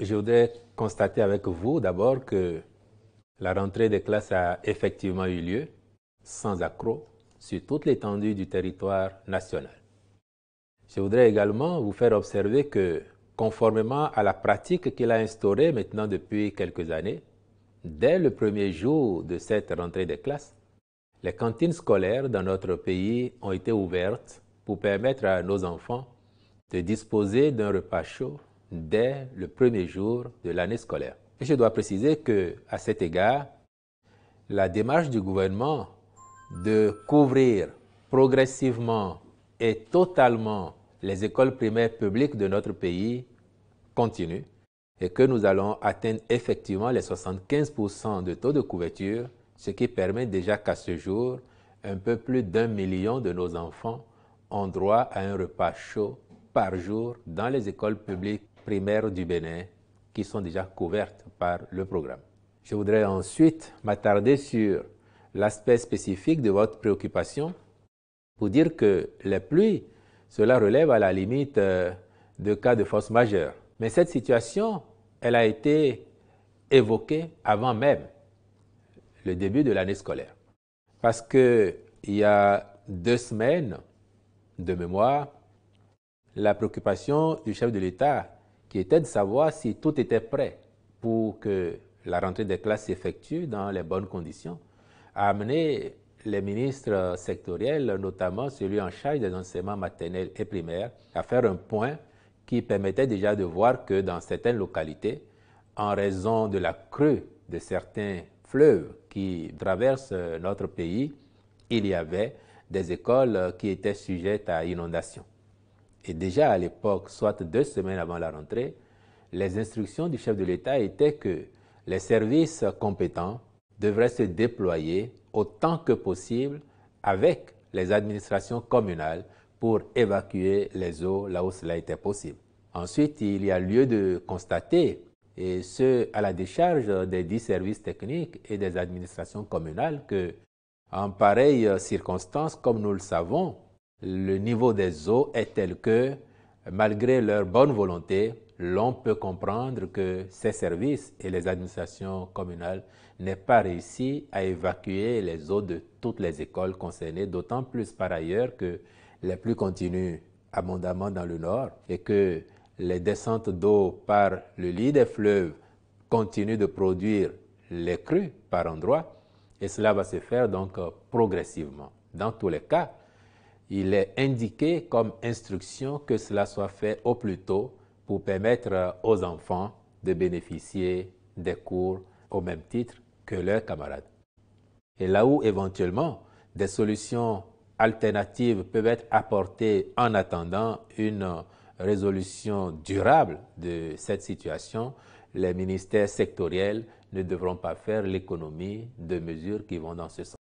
Je voudrais constater avec vous d'abord que la rentrée des classes a effectivement eu lieu, sans accroc, sur toute l'étendue du territoire national. Je voudrais également vous faire observer que, conformément à la pratique qu'il a instaurée maintenant depuis quelques années, dès le premier jour de cette rentrée des classes, les cantines scolaires dans notre pays ont été ouvertes pour permettre à nos enfants de disposer d'un repas chaud dès le premier jour de l'année scolaire. Et je dois préciser que, à cet égard, la démarche du gouvernement de couvrir progressivement et totalement les écoles primaires publiques de notre pays continue et que nous allons atteindre effectivement les 75% de taux de couverture, ce qui permet déjà qu'à ce jour, un peu plus d'un million de nos enfants ont droit à un repas chaud par jour dans les écoles publiques primaires du Bénin qui sont déjà couvertes par le programme. Je voudrais ensuite m'attarder sur l'aspect spécifique de votre préoccupation pour dire que les pluies, cela relève à la limite euh, de cas de force majeure. Mais cette situation, elle a été évoquée avant même le début de l'année scolaire. Parce qu'il y a deux semaines de mémoire, la préoccupation du chef de l'État qui était de savoir si tout était prêt pour que la rentrée des classes s'effectue dans les bonnes conditions, a amené les ministres sectoriels, notamment celui en charge des enseignements maternels et primaires, à faire un point qui permettait déjà de voir que dans certaines localités, en raison de la crue de certains fleuves qui traversent notre pays, il y avait des écoles qui étaient sujettes à inondations. Et déjà à l'époque, soit deux semaines avant la rentrée, les instructions du chef de l'État étaient que les services compétents devraient se déployer autant que possible avec les administrations communales pour évacuer les eaux là où cela était possible. Ensuite, il y a lieu de constater, et ce à la décharge des dix services techniques et des administrations communales, que en pareille circonstance, comme nous le savons, le niveau des eaux est tel que, malgré leur bonne volonté, l'on peut comprendre que ces services et les administrations communales n'aient pas réussi à évacuer les eaux de toutes les écoles concernées, d'autant plus par ailleurs que les pluies continuent abondamment dans le nord et que les descentes d'eau par le lit des fleuves continuent de produire les crues par endroits et cela va se faire donc euh, progressivement. Dans tous les cas, il est indiqué comme instruction que cela soit fait au plus tôt pour permettre aux enfants de bénéficier des cours au même titre que leurs camarades. Et là où éventuellement des solutions alternatives peuvent être apportées en attendant une résolution durable de cette situation, les ministères sectoriels ne devront pas faire l'économie de mesures qui vont dans ce sens.